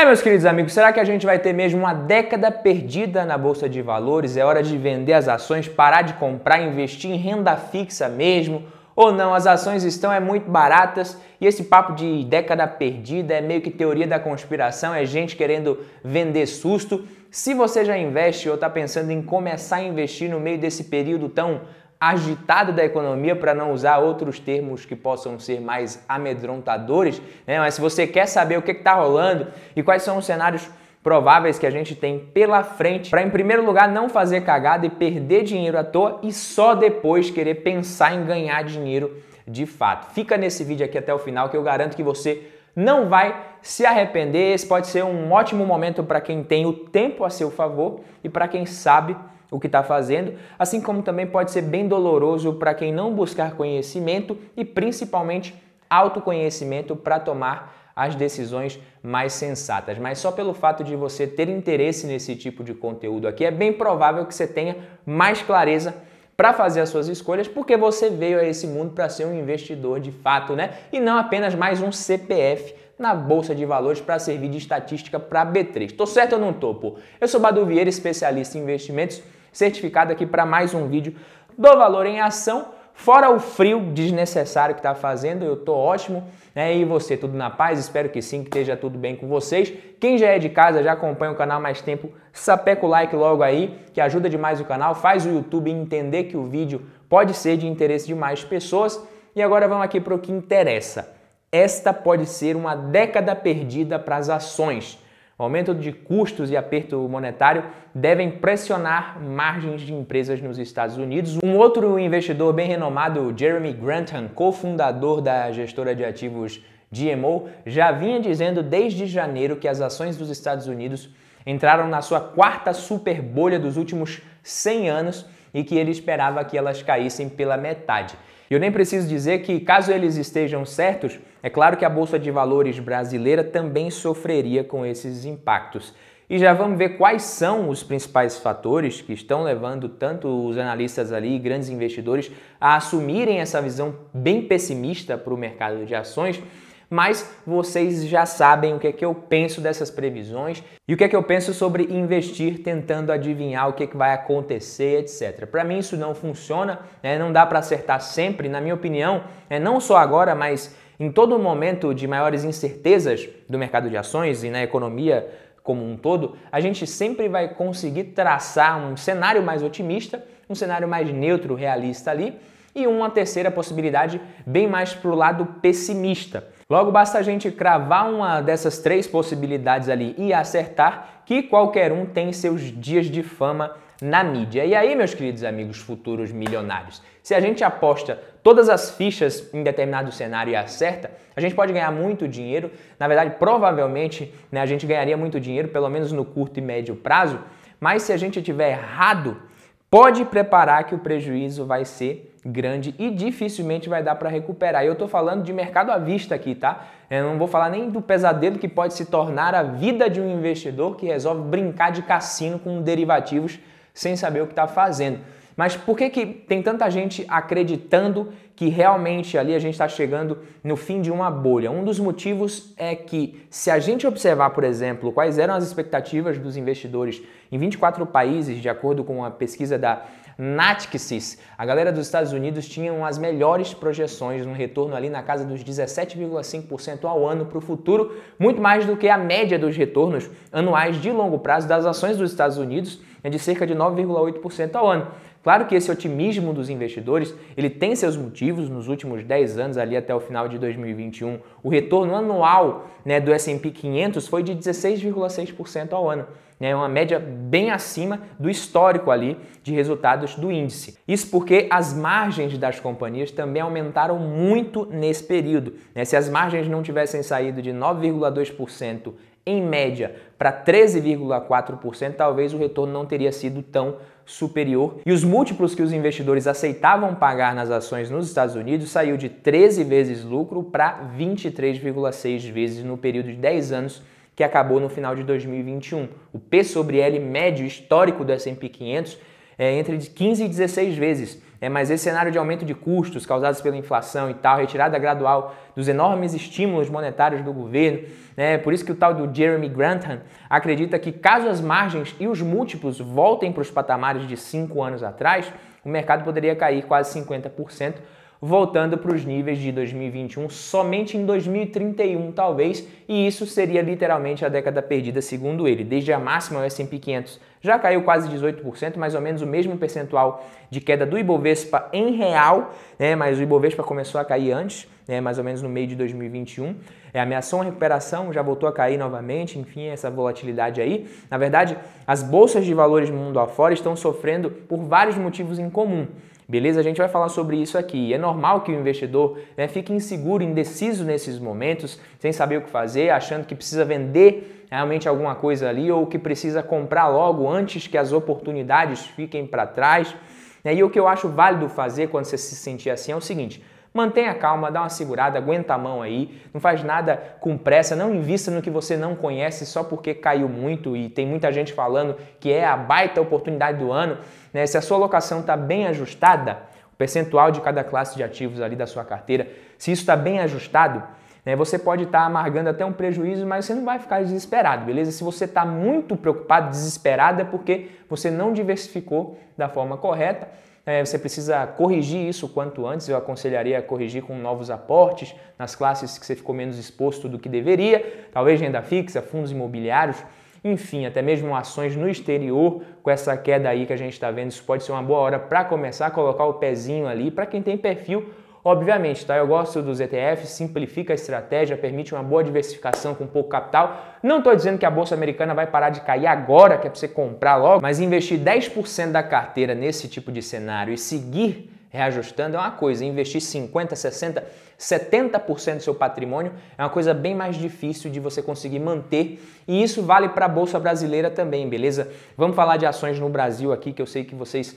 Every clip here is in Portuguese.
É, meus queridos amigos, será que a gente vai ter mesmo uma década perdida na bolsa de valores? É hora de vender as ações, parar de comprar, investir em renda fixa mesmo? Ou não, as ações estão é muito baratas e esse papo de década perdida é meio que teoria da conspiração, é gente querendo vender susto. Se você já investe ou está pensando em começar a investir no meio desse período tão agitada da economia, para não usar outros termos que possam ser mais amedrontadores, né? mas se você quer saber o que está rolando e quais são os cenários prováveis que a gente tem pela frente, para em primeiro lugar não fazer cagada e perder dinheiro à toa e só depois querer pensar em ganhar dinheiro de fato. Fica nesse vídeo aqui até o final que eu garanto que você não vai se arrepender. Esse pode ser um ótimo momento para quem tem o tempo a seu favor e para quem sabe o que está fazendo, assim como também pode ser bem doloroso para quem não buscar conhecimento e principalmente autoconhecimento para tomar as decisões mais sensatas. Mas só pelo fato de você ter interesse nesse tipo de conteúdo aqui, é bem provável que você tenha mais clareza para fazer as suas escolhas, porque você veio a esse mundo para ser um investidor de fato, né? E não apenas mais um CPF na bolsa de valores para servir de estatística para B3. Tô certo ou não tô, pô? Eu sou Badu Vieira, especialista em investimentos certificado aqui para mais um vídeo do Valor em Ação. Fora o frio desnecessário que está fazendo, eu estou ótimo. Né? E você, tudo na paz? Espero que sim, que esteja tudo bem com vocês. Quem já é de casa, já acompanha o canal há mais tempo, sapeca o like logo aí, que ajuda demais o canal, faz o YouTube entender que o vídeo pode ser de interesse de mais pessoas. E agora vamos aqui para o que interessa. Esta pode ser uma década perdida para as ações. O aumento de custos e aperto monetário devem pressionar margens de empresas nos Estados Unidos. Um outro investidor bem renomado, Jeremy Grantham, cofundador da gestora de ativos GMO, já vinha dizendo desde janeiro que as ações dos Estados Unidos entraram na sua quarta super bolha dos últimos 100 anos e que ele esperava que elas caíssem pela metade. E eu nem preciso dizer que, caso eles estejam certos, é claro que a Bolsa de Valores brasileira também sofreria com esses impactos. E já vamos ver quais são os principais fatores que estão levando tanto os analistas ali, grandes investidores, a assumirem essa visão bem pessimista para o mercado de ações. Mas vocês já sabem o que é que eu penso dessas previsões e o que é que eu penso sobre investir tentando adivinhar o que, é que vai acontecer, etc. Para mim isso não funciona, né? não dá para acertar sempre, na minha opinião, é não só agora, mas em todo momento de maiores incertezas do mercado de ações e na economia como um todo, a gente sempre vai conseguir traçar um cenário mais otimista, um cenário mais neutro, realista ali, e uma terceira possibilidade bem mais para o lado pessimista. Logo, basta a gente cravar uma dessas três possibilidades ali e acertar que qualquer um tem seus dias de fama na mídia. E aí, meus queridos amigos futuros milionários, se a gente aposta todas as fichas em determinado cenário e acerta, a gente pode ganhar muito dinheiro. Na verdade, provavelmente né, a gente ganharia muito dinheiro, pelo menos no curto e médio prazo. Mas se a gente tiver errado, pode preparar que o prejuízo vai ser grande e dificilmente vai dar para recuperar. E eu estou falando de mercado à vista aqui, tá? Eu não vou falar nem do pesadelo que pode se tornar a vida de um investidor que resolve brincar de cassino com derivativos sem saber o que está fazendo. Mas por que, que tem tanta gente acreditando que realmente ali a gente está chegando no fim de uma bolha? Um dos motivos é que, se a gente observar, por exemplo, quais eram as expectativas dos investidores em 24 países, de acordo com a pesquisa da Natixis. A galera dos Estados Unidos tinham as melhores projeções, um retorno ali na casa dos 17,5% ao ano para o futuro, muito mais do que a média dos retornos anuais de longo prazo das ações dos Estados Unidos, é de cerca de 9,8% ao ano. Claro que esse otimismo dos investidores, ele tem seus motivos. Nos últimos 10 anos, ali até o final de 2021, o retorno anual né, do S&P 500 foi de 16,6% ao ano né, é uma média bem acima do histórico ali de resultados do índice. Isso porque as margens das companhias também aumentaram muito nesse período. Né? Se as margens não tivessem saído de 9,2% em média para 13,4%, talvez o retorno não teria sido tão superior. E os múltiplos que os investidores aceitavam pagar nas ações nos Estados Unidos saiu de 13 vezes lucro para 23,6 vezes no período de 10 anos que acabou no final de 2021. O P sobre L médio histórico do S&P 500 é entre 15 e 16 vezes. É, mas esse cenário de aumento de custos causados pela inflação e tal, retirada gradual dos enormes estímulos monetários do governo, né, por isso que o tal do Jeremy Grantham acredita que caso as margens e os múltiplos voltem para os patamares de cinco anos atrás, o mercado poderia cair quase 50%, voltando para os níveis de 2021 somente em 2031, talvez, e isso seria literalmente a década perdida, segundo ele. Desde a máxima, o S&P 500 já caiu quase 18%, mais ou menos o mesmo percentual de queda do Ibovespa em real, né? mas o Ibovespa começou a cair antes, né? mais ou menos no meio de 2021. É, ameaçou uma recuperação, já voltou a cair novamente, enfim, essa volatilidade aí. Na verdade, as bolsas de valores mundo afora estão sofrendo por vários motivos em comum. Beleza? A gente vai falar sobre isso aqui. É normal que o investidor né, fique inseguro, indeciso nesses momentos, sem saber o que fazer, achando que precisa vender realmente alguma coisa ali ou que precisa comprar logo antes que as oportunidades fiquem para trás. Né? E o que eu acho válido fazer quando você se sentir assim é o seguinte: Mantenha calma, dá uma segurada, aguenta a mão aí, não faz nada com pressa, não invista no que você não conhece só porque caiu muito e tem muita gente falando que é a baita oportunidade do ano. Né? Se a sua locação está bem ajustada, o percentual de cada classe de ativos ali da sua carteira, se isso está bem ajustado, né, você pode estar tá amargando até um prejuízo, mas você não vai ficar desesperado, beleza? Se você está muito preocupado, desesperado, é porque você não diversificou da forma correta é, você precisa corrigir isso quanto antes. Eu aconselharia a corrigir com novos aportes nas classes que você ficou menos exposto do que deveria, talvez renda fixa, fundos imobiliários enfim, até mesmo ações no exterior, com essa queda aí que a gente está vendo, isso pode ser uma boa hora para começar a colocar o pezinho ali para quem tem perfil Obviamente, tá? Eu gosto dos ETFs, simplifica a estratégia, permite uma boa diversificação com pouco capital. Não estou dizendo que a bolsa americana vai parar de cair agora, que é para você comprar logo, mas investir 10% da carteira nesse tipo de cenário e seguir reajustando é uma coisa, investir 50, 60, 70% do seu patrimônio é uma coisa bem mais difícil de você conseguir manter, e isso vale para a bolsa brasileira também, beleza? Vamos falar de ações no Brasil aqui que eu sei que vocês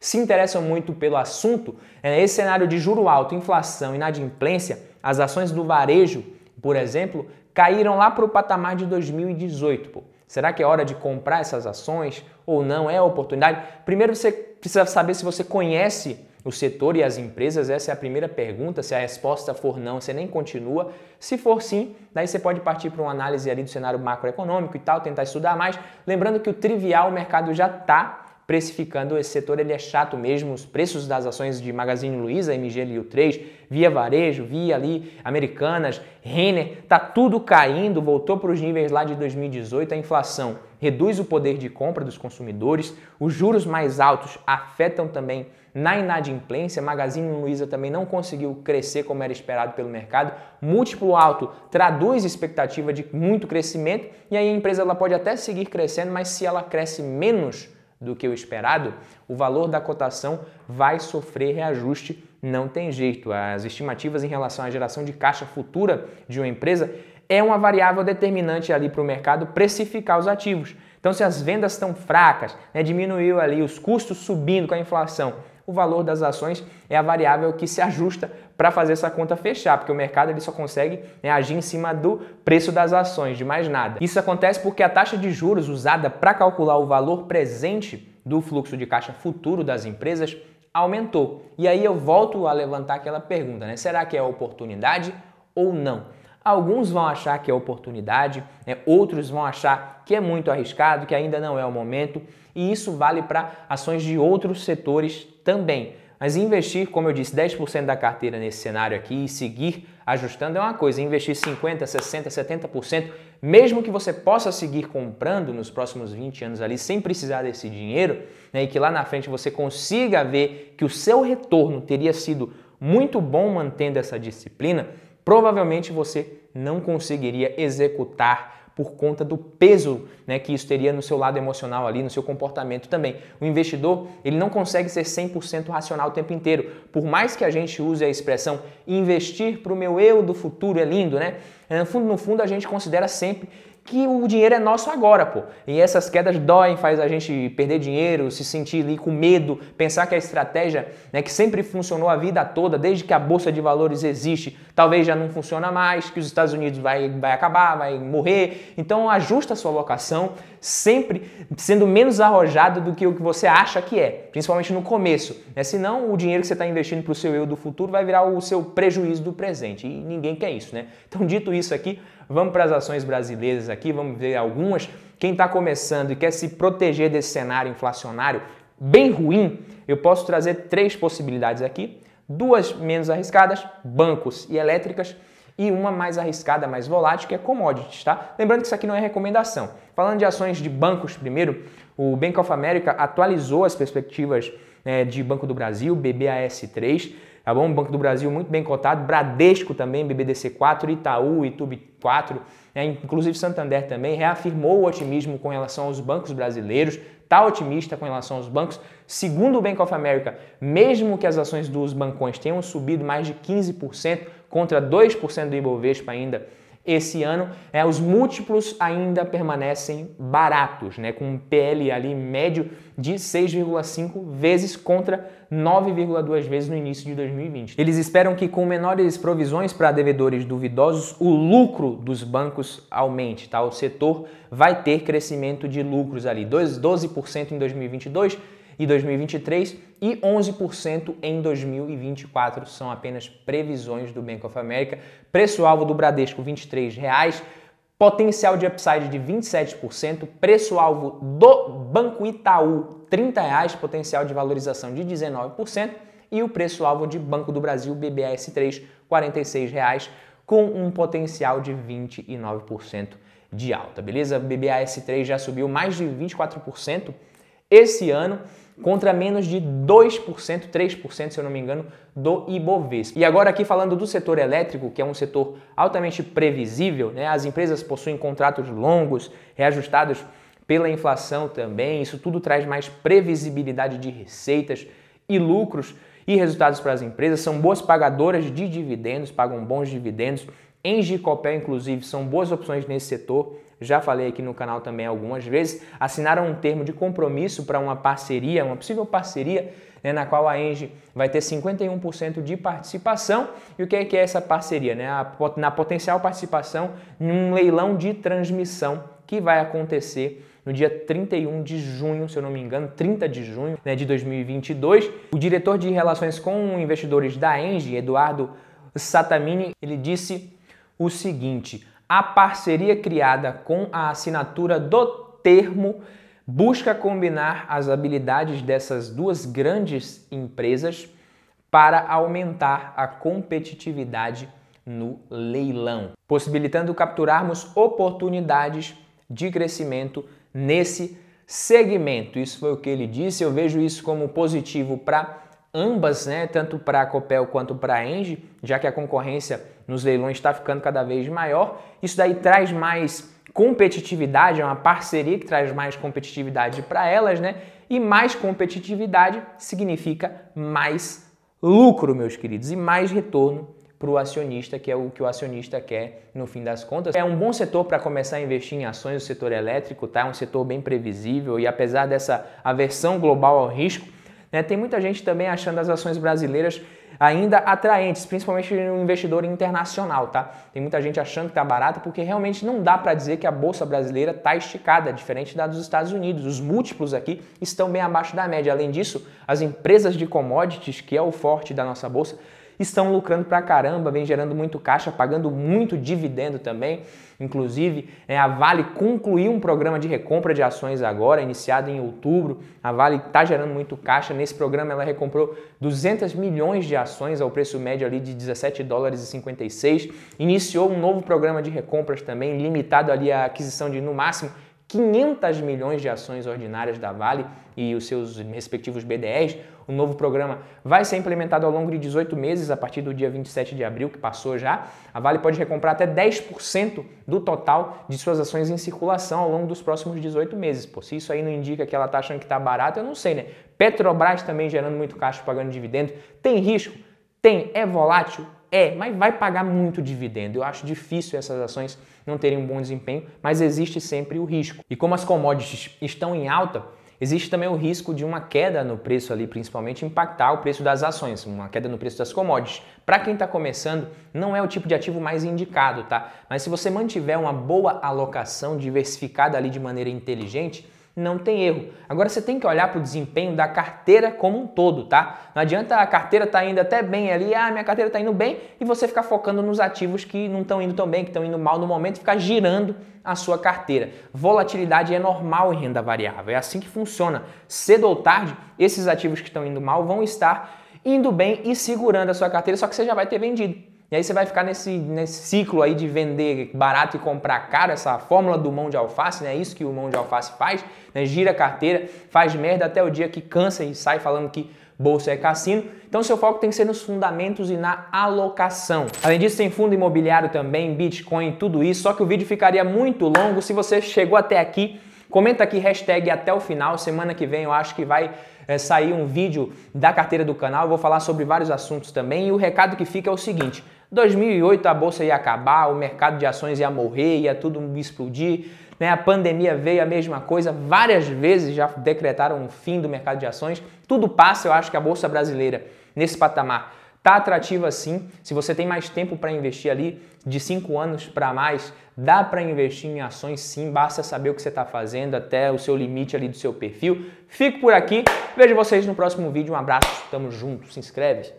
se interessam muito pelo assunto, é, esse cenário de juro alto, inflação e inadimplência, as ações do varejo, por exemplo, caíram lá para o patamar de 2018. Pô. Será que é hora de comprar essas ações ou não? É a oportunidade? Primeiro você precisa saber se você conhece o setor e as empresas? Essa é a primeira pergunta. Se a resposta for não, você nem continua. Se for sim, daí você pode partir para uma análise ali do cenário macroeconômico e tal, tentar estudar mais. Lembrando que o trivial o mercado já está precificando. Esse setor ele é chato mesmo. Os preços das ações de Magazine Luiza, MG 3, Via Varejo, Via ali, Americanas, Renner, tá tudo caindo, voltou para os níveis lá de 2018. A inflação reduz o poder de compra dos consumidores, os juros mais altos afetam também na inadimplência. Magazine Luiza também não conseguiu crescer como era esperado pelo mercado. Múltiplo alto traduz expectativa de muito crescimento e aí a empresa ela pode até seguir crescendo, mas se ela cresce menos do que o esperado, o valor da cotação vai sofrer reajuste, não tem jeito. As estimativas em relação à geração de caixa futura de uma empresa é uma variável determinante ali para o mercado precificar os ativos. Então, se as vendas estão fracas, né, diminuiu ali os custos subindo com a inflação, o valor das ações é a variável que se ajusta para fazer essa conta fechar, porque o mercado ele só consegue né, agir em cima do preço das ações, de mais nada. Isso acontece porque a taxa de juros usada para calcular o valor presente do fluxo de caixa futuro das empresas aumentou. E aí eu volto a levantar aquela pergunta, né? Será que é oportunidade ou não? Alguns vão achar que é oportunidade, né? outros vão achar que é muito arriscado, que ainda não é o momento, e isso vale para ações de outros setores também. Mas investir, como eu disse, 10% da carteira nesse cenário aqui e seguir ajustando é uma coisa. Investir 50%, 60%, 70%, mesmo que você possa seguir comprando nos próximos 20 anos ali sem precisar desse dinheiro, né, e que lá na frente você consiga ver que o seu retorno teria sido muito bom mantendo essa disciplina, provavelmente você não conseguiria executar por conta do peso né, que isso teria no seu lado emocional ali, no seu comportamento também. O investidor, ele não consegue ser 100% racional o tempo inteiro. Por mais que a gente use a expressão investir para o meu eu do futuro é lindo, né? É, no fundo, no fundo, a gente considera sempre que o dinheiro é nosso agora, pô. E essas quedas doem, faz a gente perder dinheiro, se sentir ali com medo, pensar que a estratégia, né, que sempre funcionou a vida toda, desde que a bolsa de valores existe, talvez já não funciona mais, que os Estados Unidos vai, vai acabar, vai morrer. Então ajusta a sua locação sempre sendo menos arrojado do que o que você acha que é, principalmente no começo. Né? Senão o dinheiro que você está investindo para o seu eu do futuro vai virar o seu prejuízo do presente. E ninguém quer isso, né? Então dito isso aqui, Vamos para as ações brasileiras aqui, vamos ver algumas. Quem está começando e quer se proteger desse cenário inflacionário bem ruim, eu posso trazer três possibilidades aqui: duas menos arriscadas, bancos e elétricas, e uma mais arriscada, mais volátil, que é commodities, tá? Lembrando que isso aqui não é recomendação. Falando de ações de bancos primeiro, o Bank of America atualizou as perspectivas né, de Banco do Brasil, BBAS3 tá bom? Banco do Brasil muito bem cotado, Bradesco também, BBDC4, Itaú, Itube 4, né? inclusive Santander também, reafirmou o otimismo com relação aos bancos brasileiros, está otimista com relação aos bancos. Segundo o Bank of America, mesmo que as ações dos bancões tenham subido mais de 15% contra 2% do Ibovespa ainda esse ano, é os múltiplos ainda permanecem baratos, né, com um PL ali médio de 6,5 vezes contra 9,2 vezes no início de 2020. Eles esperam que com menores provisões para devedores duvidosos, o lucro dos bancos aumente, tá? O setor vai ter crescimento de lucros ali, 12% em 2022, e 2023 e 11% em 2024 são apenas previsões do Bank of America. Preço-alvo do Bradesco R$ reais, potencial de upside de 27%, preço-alvo do Banco Itaú R$ reais, potencial de valorização de 19% e o preço-alvo de Banco do Brasil BBS3 46 reais com um potencial de 29% de alta, beleza? BBAS3 já subiu mais de 24% esse ano contra menos de 2%, 3%, se eu não me engano, do Ibovespa. E agora aqui falando do setor elétrico, que é um setor altamente previsível, né? As empresas possuem contratos longos, reajustados pela inflação também. Isso tudo traz mais previsibilidade de receitas e lucros e resultados para as empresas. São boas pagadoras de dividendos, pagam bons dividendos. Copel, inclusive, são boas opções nesse setor já falei aqui no canal também algumas vezes, assinaram um termo de compromisso para uma parceria, uma possível parceria, né, na qual a Engie vai ter 51% de participação. E o que é, que é essa parceria? Né? A, na potencial participação em um leilão de transmissão que vai acontecer no dia 31 de junho, se eu não me engano, 30 de junho né, de 2022. O diretor de relações com investidores da Engie, Eduardo Satamini, ele disse o seguinte: a parceria criada com a assinatura do termo busca combinar as habilidades dessas duas grandes empresas para aumentar a competitividade no leilão, possibilitando capturarmos oportunidades de crescimento nesse segmento. Isso foi o que ele disse. Eu vejo isso como positivo para ambas, né? tanto para a Copel quanto para a Engie, já que a concorrência nos leilões está ficando cada vez maior. Isso daí traz mais competitividade, é uma parceria que traz mais competitividade para elas, né? E mais competitividade significa mais lucro, meus queridos, e mais retorno para o acionista, que é o que o acionista quer no fim das contas. É um bom setor para começar a investir em ações, o setor elétrico, tá? É um setor bem previsível e apesar dessa aversão global ao risco, né? Tem muita gente também achando as ações brasileiras ainda atraentes, principalmente no investidor internacional, tá? Tem muita gente achando que tá barato porque realmente não dá para dizer que a bolsa brasileira tá esticada, diferente da dos Estados Unidos. Os múltiplos aqui estão bem abaixo da média. Além disso, as empresas de commodities, que é o forte da nossa bolsa, estão lucrando pra caramba, vem gerando muito caixa, pagando muito dividendo também. Inclusive, né, a Vale concluiu um programa de recompra de ações agora, iniciado em outubro. A Vale está gerando muito caixa. Nesse programa, ela recomprou 200 milhões de ações ao preço médio ali de 17 dólares e 56. Iniciou um novo programa de recompras também, limitado ali à aquisição de no máximo 500 milhões de ações ordinárias da Vale e os seus respectivos BDRs. O novo programa vai ser implementado ao longo de 18 meses, a partir do dia 27 de abril, que passou já. A Vale pode recomprar até 10% do total de suas ações em circulação ao longo dos próximos 18 meses. Pô, se isso aí não indica que ela está achando que está barato, eu não sei, né? Petrobras também gerando muito caixa, pagando dividendo. Tem risco? Tem. É volátil? É, mas vai pagar muito dividendo. Eu acho difícil essas ações não terem um bom desempenho, mas existe sempre o risco. E como as commodities estão em alta, existe também o risco de uma queda no preço ali, principalmente impactar o preço das ações, uma queda no preço das commodities. Para quem está começando, não é o tipo de ativo mais indicado, tá? Mas se você mantiver uma boa alocação diversificada ali de maneira inteligente, não tem erro. Agora você tem que olhar para o desempenho da carteira como um todo, tá? Não adianta a carteira tá indo até bem ali, ah, minha carteira está indo bem, e você ficar focando nos ativos que não estão indo tão bem, que estão indo mal no momento, ficar girando a sua carteira. Volatilidade é normal em renda variável, é assim que funciona. Cedo ou tarde, esses ativos que estão indo mal vão estar indo bem e segurando a sua carteira, só que você já vai ter vendido. E aí você vai ficar nesse, nesse ciclo aí de vender barato e comprar caro, essa fórmula do mão de alface, né? É isso que o mão de alface faz, né? Gira a carteira, faz merda até o dia que cansa e sai falando que bolsa é cassino. Então seu foco tem que ser nos fundamentos e na alocação. Além disso, tem fundo imobiliário também, Bitcoin, tudo isso. Só que o vídeo ficaria muito longo. Se você chegou até aqui, comenta aqui hashtag até o final. Semana que vem eu acho que vai é, sair um vídeo da carteira do canal. Eu vou falar sobre vários assuntos também. E o recado que fica é o seguinte. 2008 a bolsa ia acabar, o mercado de ações ia morrer, ia tudo explodir. Né? A pandemia veio a mesma coisa, várias vezes já decretaram o fim do mercado de ações. Tudo passa, eu acho que a bolsa brasileira nesse patamar tá atrativa sim. Se você tem mais tempo para investir ali, de 5 anos para mais, dá para investir em ações sim, basta saber o que você está fazendo até o seu limite ali do seu perfil. Fico por aqui, vejo vocês no próximo vídeo, um abraço, tamo junto, se inscreve.